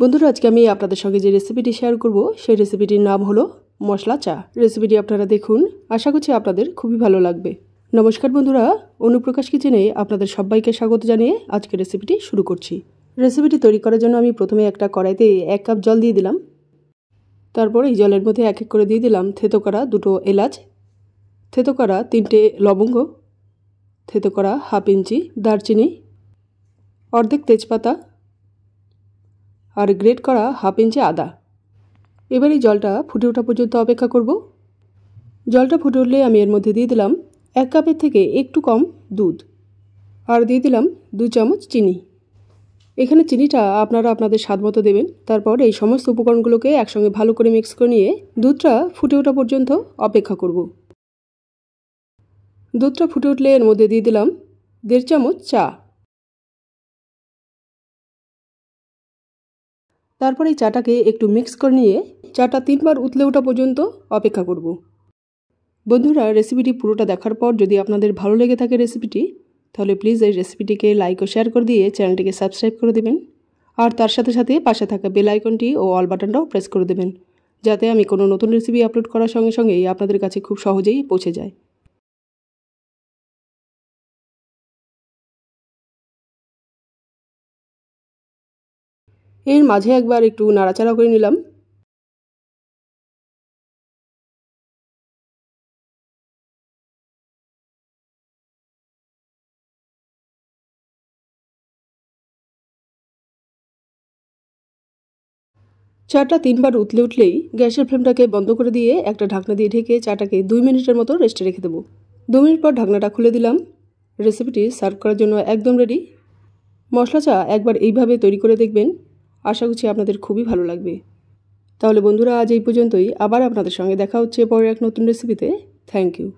বন্ধুরা আজকে আমি আপনাদের সঙ্গে যে রেসিপিটি শেয়ার করব সেই রেসিপিটির নাম হলো মশলা চা রেসিপিটি আপনারা দেখুন আশা করছি আপনাদের খুবই ভালো লাগবে নমস্কার বন্ধুরা অনুপ্রকাশ কিচেনে আপনাদের সবাইকে স্বাগত জানিয়ে আজকে রেসিপিটি শুরু করছি রেসিপিটি তৈরি করার জন্য আমি প্রথমে একটা কড়াইতে এক কাপ জল দিয়ে দিলাম তারপর এই জলের মধ্যে এক এক করে দিয়ে দিলাম থেতো করা দুটো এলাচ থেতো করা তিনটে লবঙ্গ থেতো করা হাফ ইঞ্চি দারচিনি অর্ধেক তেজপাতা আর গ্রেট করা হাফ ইঞ্চি আদা এবার এই জলটা ফুটে ওঠা পর্যন্ত অপেক্ষা করব জলটা ফুটে উঠলে আমি এর মধ্যে দিয়ে দিলাম এক কাপের থেকে একটু কম দুধ আর দিয়ে দিলাম দু চামচ চিনি এখানে চিনিটা আপনারা আপনাদের স্বাদ মতো দেবেন তারপর এই সমস্ত উপকরণগুলোকে একসঙ্গে ভালো করে মিক্স করে নিয়ে দুধটা ফুটে ওঠা পর্যন্ত অপেক্ষা করব দুধটা ফুটে উঠলে এর মধ্যে দিয়ে দিলাম দেড় চামচ চা তারপরে এই চাটাকে একটু মিক্স করে নিয়ে চাটা তিনবার উতলে ওঠা পর্যন্ত অপেক্ষা করব। বন্ধুরা রেসিপিটি পুরোটা দেখার পর যদি আপনাদের ভালো লেগে থাকে রেসিপিটি তাহলে প্লিজ এই রেসিপিটিকে লাইক ও শেয়ার করে দিয়ে চ্যানেলটিকে সাবস্ক্রাইব করে দেবেন আর তার সাথে সাথে পাশে থাকা বেল আইকনটি ও অল বাটনটাও প্রেস করে দেবেন যাতে আমি কোনো নতুন রেসিপি আপলোড করার সঙ্গে সঙ্গেই আপনাদের কাছে খুব সহজেই পৌঁছে যায় এর মাঝে একবার একটু নাড়াচাড়া করে নিলাম চাটা তিনবার উতলে উঠলেই গ্যাসের ফ্লেমটাকে বন্ধ করে দিয়ে একটা ঢাকনা দিয়ে ঢেকে চাটাকে দুই মিনিটের মতো রেস্টে রেখে দেবো দু মিনিট পর ঢাকনাটা খুলে দিলাম রেসিপিটি সার্ভ করার জন্য একদম রেডি মশলা চা একবার এইভাবে তৈরি করে দেখবেন আশা করছি আপনাদের খুবই ভালো লাগবে তাহলে বন্ধুরা আজ এই পর্যন্তই আবার আপনাদের সঙ্গে দেখা হচ্ছে পরের এক নতুন রেসিপিতে থ্যাংক ইউ